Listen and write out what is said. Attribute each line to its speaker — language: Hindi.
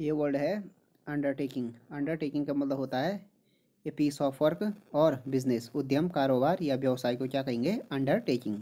Speaker 1: ये वर्ड है अंडरटेकिंग अंडरटेकिंग का मतलब होता है ए पीस ऑफ वर्क और बिजनेस उद्यम कारोबार या व्यवसाय को क्या कहेंगे अंडरटेकिंग